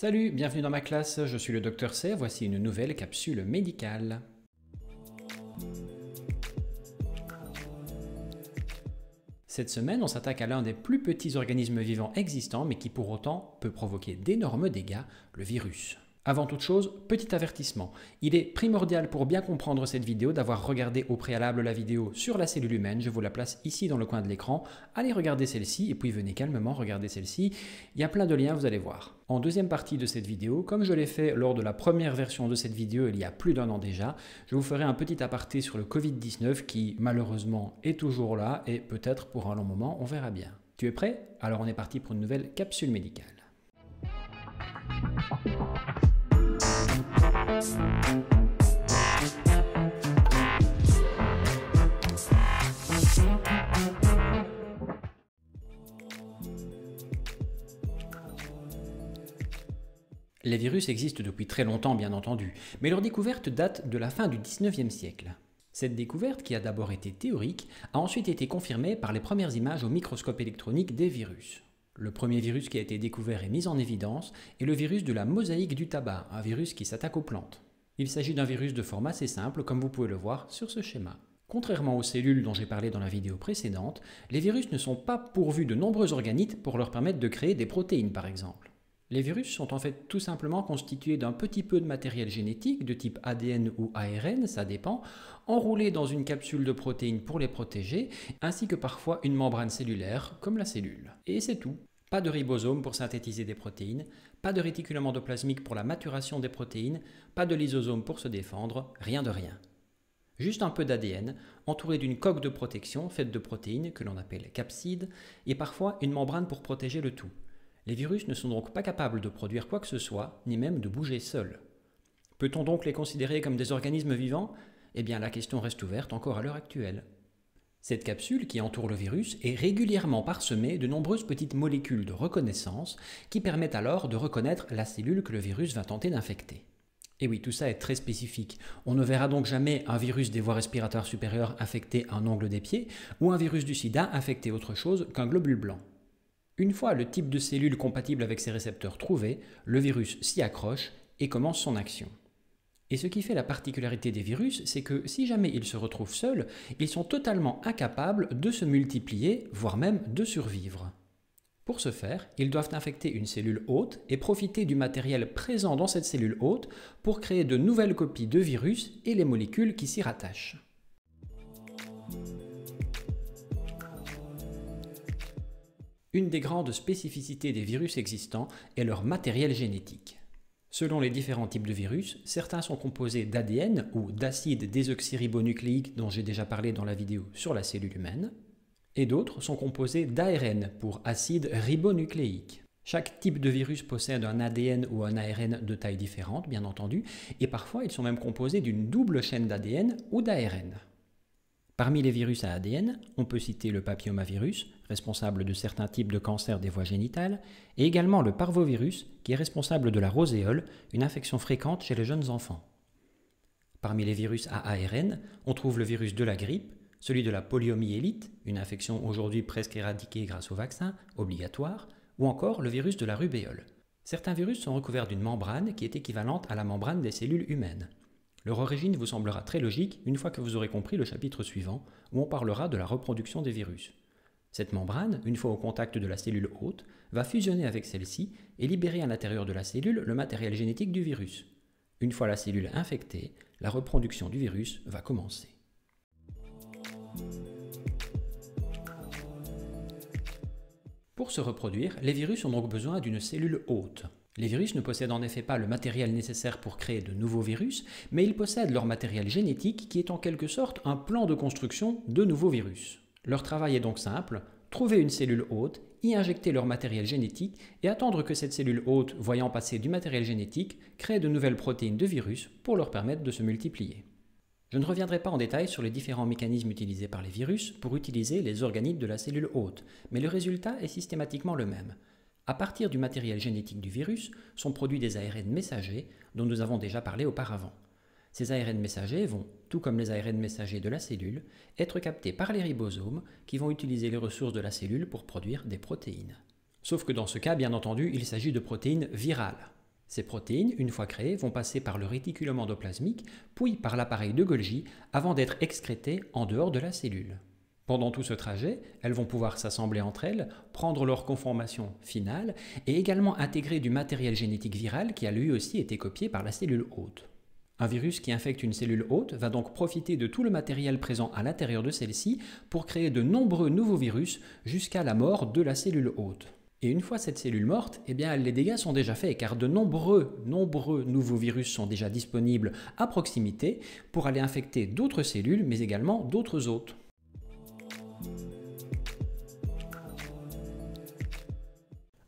Salut, bienvenue dans ma classe, je suis le docteur C, voici une nouvelle capsule médicale. Cette semaine, on s'attaque à l'un des plus petits organismes vivants existants, mais qui pour autant peut provoquer d'énormes dégâts, le virus. Avant toute chose, petit avertissement. Il est primordial pour bien comprendre cette vidéo d'avoir regardé au préalable la vidéo sur la cellule humaine. Je vous la place ici dans le coin de l'écran. Allez regarder celle-ci et puis venez calmement regarder celle-ci. Il y a plein de liens, vous allez voir. En deuxième partie de cette vidéo, comme je l'ai fait lors de la première version de cette vidéo il y a plus d'un an déjà, je vous ferai un petit aparté sur le Covid-19 qui malheureusement est toujours là et peut-être pour un long moment, on verra bien. Tu es prêt Alors on est parti pour une nouvelle capsule médicale. Les virus existent depuis très longtemps, bien entendu, mais leur découverte date de la fin du 19e siècle. Cette découverte, qui a d'abord été théorique, a ensuite été confirmée par les premières images au microscope électronique des virus. Le premier virus qui a été découvert et mis en évidence est le virus de la mosaïque du tabac, un virus qui s'attaque aux plantes. Il s'agit d'un virus de forme assez simple, comme vous pouvez le voir sur ce schéma. Contrairement aux cellules dont j'ai parlé dans la vidéo précédente, les virus ne sont pas pourvus de nombreux organites pour leur permettre de créer des protéines par exemple. Les virus sont en fait tout simplement constitués d'un petit peu de matériel génétique de type ADN ou ARN, ça dépend, enroulé dans une capsule de protéines pour les protéger, ainsi que parfois une membrane cellulaire comme la cellule. Et c'est tout. Pas de ribosome pour synthétiser des protéines, pas de réticulum endoplasmique pour la maturation des protéines, pas de lysosome pour se défendre, rien de rien. Juste un peu d'ADN, entouré d'une coque de protection faite de protéines que l'on appelle capsides, et parfois une membrane pour protéger le tout. Les virus ne sont donc pas capables de produire quoi que ce soit, ni même de bouger seuls. Peut-on donc les considérer comme des organismes vivants Eh bien la question reste ouverte encore à l'heure actuelle. Cette capsule qui entoure le virus est régulièrement parsemée de nombreuses petites molécules de reconnaissance qui permettent alors de reconnaître la cellule que le virus va tenter d'infecter. Et oui, tout ça est très spécifique. On ne verra donc jamais un virus des voies respiratoires supérieures affecter un ongle des pieds ou un virus du sida affecter autre chose qu'un globule blanc. Une fois le type de cellule compatible avec ces récepteurs trouvé, le virus s'y accroche et commence son action. Et ce qui fait la particularité des virus, c'est que si jamais ils se retrouvent seuls, ils sont totalement incapables de se multiplier, voire même de survivre. Pour ce faire, ils doivent infecter une cellule hôte et profiter du matériel présent dans cette cellule hôte pour créer de nouvelles copies de virus et les molécules qui s'y rattachent. Une des grandes spécificités des virus existants est leur matériel génétique. Selon les différents types de virus, certains sont composés d'ADN ou d'acides désoxyribonucléiques dont j'ai déjà parlé dans la vidéo sur la cellule humaine, et d'autres sont composés d'ARN pour acide ribonucléique. Chaque type de virus possède un ADN ou un ARN de taille différente, bien entendu, et parfois ils sont même composés d'une double chaîne d'ADN ou d'ARN. Parmi les virus à ADN, on peut citer le papillomavirus, responsable de certains types de cancers des voies génitales, et également le parvovirus, qui est responsable de la roséole, une infection fréquente chez les jeunes enfants. Parmi les virus à ARN, on trouve le virus de la grippe, celui de la poliomyélite, une infection aujourd'hui presque éradiquée grâce au vaccin, obligatoire, ou encore le virus de la rubéole. Certains virus sont recouverts d'une membrane qui est équivalente à la membrane des cellules humaines. Leur origine vous semblera très logique une fois que vous aurez compris le chapitre suivant, où on parlera de la reproduction des virus. Cette membrane, une fois au contact de la cellule hôte, va fusionner avec celle-ci et libérer à l'intérieur de la cellule le matériel génétique du virus. Une fois la cellule infectée, la reproduction du virus va commencer. Pour se reproduire, les virus ont donc besoin d'une cellule hôte. Les virus ne possèdent en effet pas le matériel nécessaire pour créer de nouveaux virus, mais ils possèdent leur matériel génétique qui est en quelque sorte un plan de construction de nouveaux virus. Leur travail est donc simple, trouver une cellule hôte, y injecter leur matériel génétique et attendre que cette cellule hôte, voyant passer du matériel génétique, crée de nouvelles protéines de virus pour leur permettre de se multiplier. Je ne reviendrai pas en détail sur les différents mécanismes utilisés par les virus pour utiliser les organites de la cellule hôte, mais le résultat est systématiquement le même. À partir du matériel génétique du virus sont produits des ARN messagers dont nous avons déjà parlé auparavant. Ces ARN messagers vont, tout comme les ARN messagers de la cellule, être captés par les ribosomes qui vont utiliser les ressources de la cellule pour produire des protéines. Sauf que dans ce cas, bien entendu, il s'agit de protéines virales. Ces protéines, une fois créées, vont passer par le réticulum endoplasmique, puis par l'appareil de Golgi, avant d'être excrétées en dehors de la cellule pendant tout ce trajet, elles vont pouvoir s'assembler entre elles, prendre leur conformation finale et également intégrer du matériel génétique viral qui a lui aussi été copié par la cellule hôte. Un virus qui infecte une cellule hôte va donc profiter de tout le matériel présent à l'intérieur de celle-ci pour créer de nombreux nouveaux virus jusqu'à la mort de la cellule hôte. Et une fois cette cellule morte, eh bien les dégâts sont déjà faits car de nombreux, nombreux nouveaux virus sont déjà disponibles à proximité pour aller infecter d'autres cellules mais également d'autres hôtes.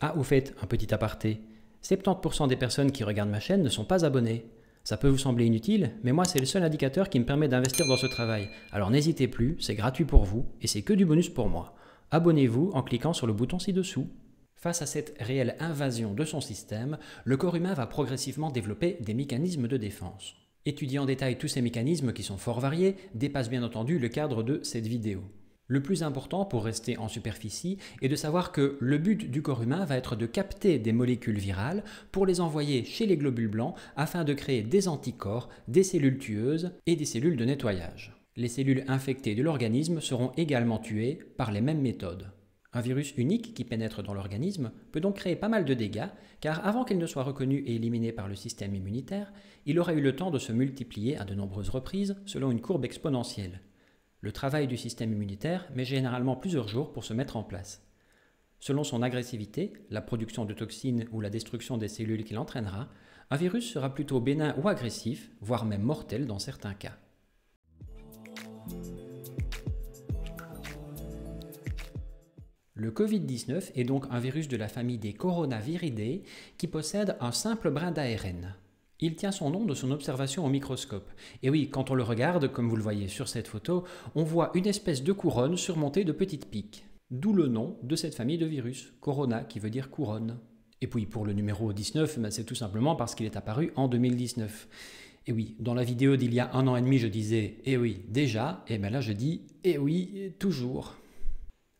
Ah, au fait, un petit aparté. 70% des personnes qui regardent ma chaîne ne sont pas abonnées. Ça peut vous sembler inutile, mais moi c'est le seul indicateur qui me permet d'investir dans ce travail. Alors n'hésitez plus, c'est gratuit pour vous et c'est que du bonus pour moi. Abonnez-vous en cliquant sur le bouton ci-dessous. Face à cette réelle invasion de son système, le corps humain va progressivement développer des mécanismes de défense. Étudier en détail tous ces mécanismes qui sont fort variés dépasse bien entendu le cadre de cette vidéo. Le plus important pour rester en superficie est de savoir que le but du corps humain va être de capter des molécules virales pour les envoyer chez les globules blancs afin de créer des anticorps, des cellules tueuses et des cellules de nettoyage. Les cellules infectées de l'organisme seront également tuées par les mêmes méthodes. Un virus unique qui pénètre dans l'organisme peut donc créer pas mal de dégâts, car avant qu'il ne soit reconnu et éliminé par le système immunitaire, il aura eu le temps de se multiplier à de nombreuses reprises selon une courbe exponentielle le travail du système immunitaire met généralement plusieurs jours pour se mettre en place. Selon son agressivité, la production de toxines ou la destruction des cellules qu'il entraînera, un virus sera plutôt bénin ou agressif, voire même mortel dans certains cas. Le Covid-19 est donc un virus de la famille des coronaviridae qui possède un simple brin d'ARN. Il tient son nom de son observation au microscope. Et oui, quand on le regarde, comme vous le voyez sur cette photo, on voit une espèce de couronne surmontée de petites piques. D'où le nom de cette famille de virus, Corona, qui veut dire couronne. Et puis pour le numéro 19, ben, c'est tout simplement parce qu'il est apparu en 2019. Et oui, dans la vidéo d'il y a un an et demi, je disais et eh oui, déjà, et ben là je dis et eh oui, toujours.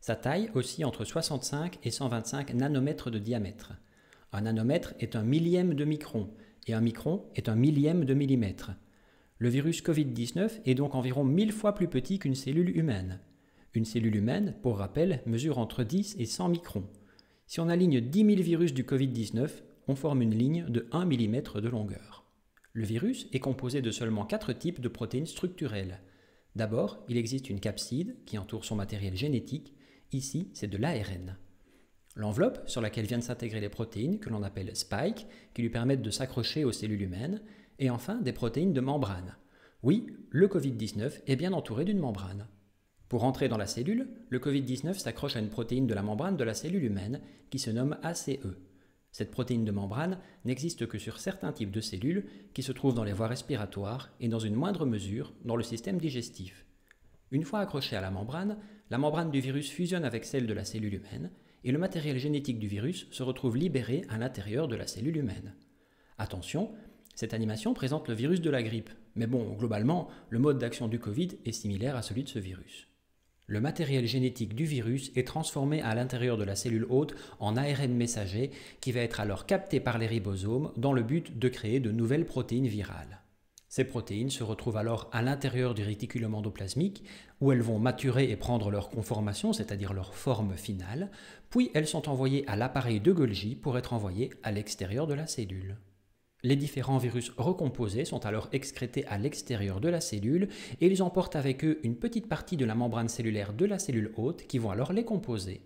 Sa taille aussi entre 65 et 125 nanomètres de diamètre. Un nanomètre est un millième de micron, et un micron est un millième de millimètre. Le virus Covid-19 est donc environ 1000 fois plus petit qu'une cellule humaine. Une cellule humaine, pour rappel, mesure entre 10 et 100 microns. Si on aligne 10 000 virus du Covid-19, on forme une ligne de 1 millimètre de longueur. Le virus est composé de seulement 4 types de protéines structurelles. D'abord, il existe une capside qui entoure son matériel génétique. Ici, c'est de l'ARN. L'enveloppe sur laquelle viennent s'intégrer les protéines que l'on appelle Spike, qui lui permettent de s'accrocher aux cellules humaines, et enfin des protéines de membrane. Oui, le Covid-19 est bien entouré d'une membrane. Pour entrer dans la cellule, le Covid-19 s'accroche à une protéine de la membrane de la cellule humaine qui se nomme ACE. Cette protéine de membrane n'existe que sur certains types de cellules qui se trouvent dans les voies respiratoires et dans une moindre mesure dans le système digestif. Une fois accrochée à la membrane, la membrane du virus fusionne avec celle de la cellule humaine et le matériel génétique du virus se retrouve libéré à l'intérieur de la cellule humaine. Attention, cette animation présente le virus de la grippe, mais bon, globalement, le mode d'action du Covid est similaire à celui de ce virus. Le matériel génétique du virus est transformé à l'intérieur de la cellule hôte en ARN messager qui va être alors capté par les ribosomes dans le but de créer de nouvelles protéines virales. Ces protéines se retrouvent alors à l'intérieur du réticulum endoplasmique, où elles vont maturer et prendre leur conformation, c'est-à-dire leur forme finale, puis elles sont envoyées à l'appareil de Golgi pour être envoyées à l'extérieur de la cellule. Les différents virus recomposés sont alors excrétés à l'extérieur de la cellule et ils emportent avec eux une petite partie de la membrane cellulaire de la cellule hôte qui vont alors les composer.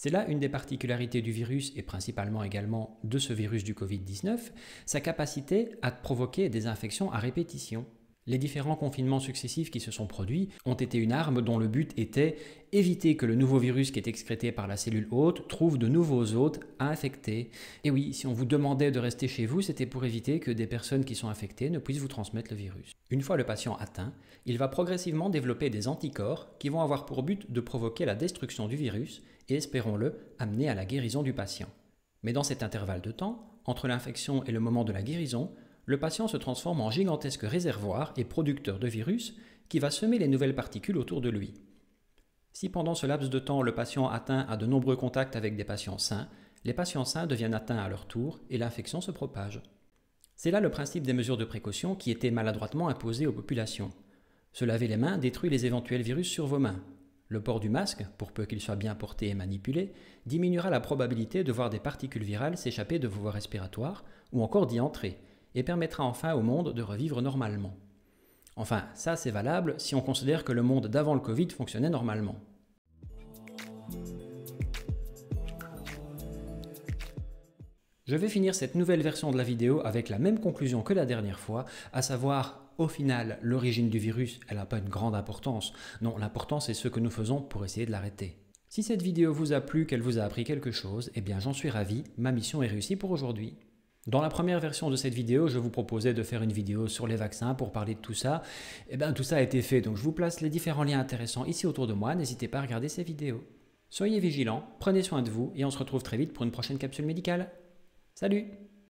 C'est là une des particularités du virus et principalement également de ce virus du Covid-19, sa capacité à provoquer des infections à répétition. Les différents confinements successifs qui se sont produits ont été une arme dont le but était éviter que le nouveau virus qui est excrété par la cellule hôte trouve de nouveaux hôtes à infecter. Et oui, si on vous demandait de rester chez vous, c'était pour éviter que des personnes qui sont infectées ne puissent vous transmettre le virus. Une fois le patient atteint, il va progressivement développer des anticorps qui vont avoir pour but de provoquer la destruction du virus et, espérons-le, amener à la guérison du patient. Mais dans cet intervalle de temps, entre l'infection et le moment de la guérison, le patient se transforme en gigantesque réservoir et producteur de virus qui va semer les nouvelles particules autour de lui. Si pendant ce laps de temps le patient atteint a de nombreux contacts avec des patients sains, les patients sains deviennent atteints à leur tour et l'infection se propage. C'est là le principe des mesures de précaution qui étaient maladroitement imposées aux populations. Se laver les mains détruit les éventuels virus sur vos mains. Le port du masque, pour peu qu'il soit bien porté et manipulé, diminuera la probabilité de voir des particules virales s'échapper de vos voies respiratoires ou encore d'y entrer, et permettra enfin au monde de revivre normalement. Enfin, ça c'est valable si on considère que le monde d'avant le Covid fonctionnait normalement. Je vais finir cette nouvelle version de la vidéo avec la même conclusion que la dernière fois, à savoir au final l'origine du virus, elle n'a pas une grande importance. Non, l'important c'est ce que nous faisons pour essayer de l'arrêter. Si cette vidéo vous a plu, qu'elle vous a appris quelque chose, eh bien j'en suis ravi, ma mission est réussie pour aujourd'hui. Dans la première version de cette vidéo, je vous proposais de faire une vidéo sur les vaccins pour parler de tout ça. Et eh bien tout ça a été fait, donc je vous place les différents liens intéressants ici autour de moi, n'hésitez pas à regarder ces vidéos. Soyez vigilants, prenez soin de vous et on se retrouve très vite pour une prochaine capsule médicale. Salut